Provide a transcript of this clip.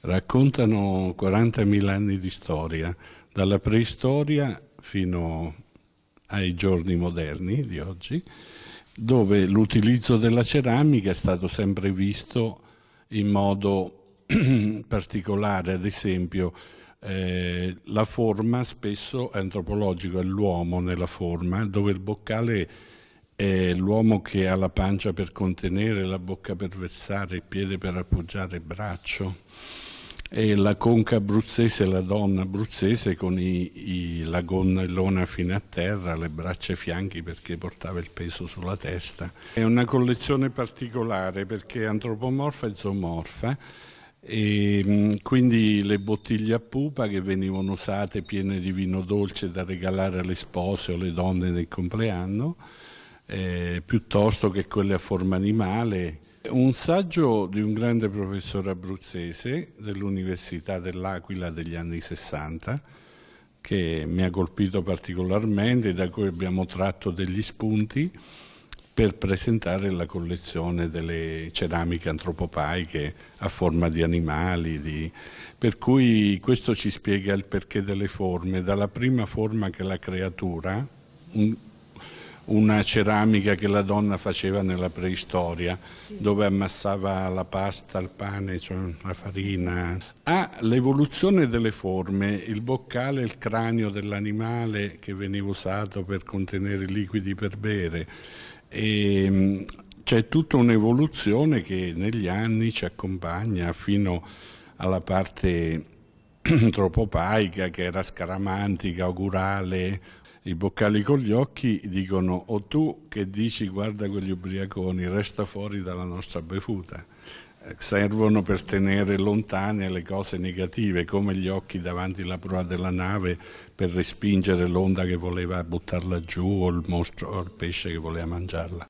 Raccontano 40.000 anni di storia, dalla preistoria fino ai giorni moderni di oggi, dove l'utilizzo della ceramica è stato sempre visto in modo particolare, ad esempio eh, la forma spesso è antropologica, è l'uomo nella forma, dove il boccale è l'uomo che ha la pancia per contenere, la bocca per versare, il piede per appoggiare il braccio e la conca abruzzese, la donna abruzzese con i, i, la gonnellona fino a terra, le braccia e i fianchi perché portava il peso sulla testa. È una collezione particolare perché è antropomorfa e zoomorfa e mm, quindi le bottiglie a pupa che venivano usate piene di vino dolce da regalare alle spose o alle donne nel compleanno eh, piuttosto che quelle a forma animale. Un saggio di un grande professore abruzzese dell'Università dell'Aquila degli anni 60 che mi ha colpito particolarmente, da cui abbiamo tratto degli spunti per presentare la collezione delle ceramiche antropopaiche a forma di animali, di... per cui questo ci spiega il perché delle forme, dalla prima forma che la creatura, un una ceramica che la donna faceva nella preistoria, sì. dove ammassava la pasta, il pane, cioè la farina. Ha l'evoluzione delle forme, il boccale, il cranio dell'animale che veniva usato per contenere i liquidi per bere. E, ehm, c'è tutta un'evoluzione che negli anni ci accompagna fino alla parte tropopaica che era scaramantica, augurale, i boccali con gli occhi dicono o tu che dici guarda quegli ubriaconi, resta fuori dalla nostra bevuta. Eh, servono per tenere lontane le cose negative, come gli occhi davanti alla prua della nave per respingere l'onda che voleva buttarla giù o il mostro o il pesce che voleva mangiarla.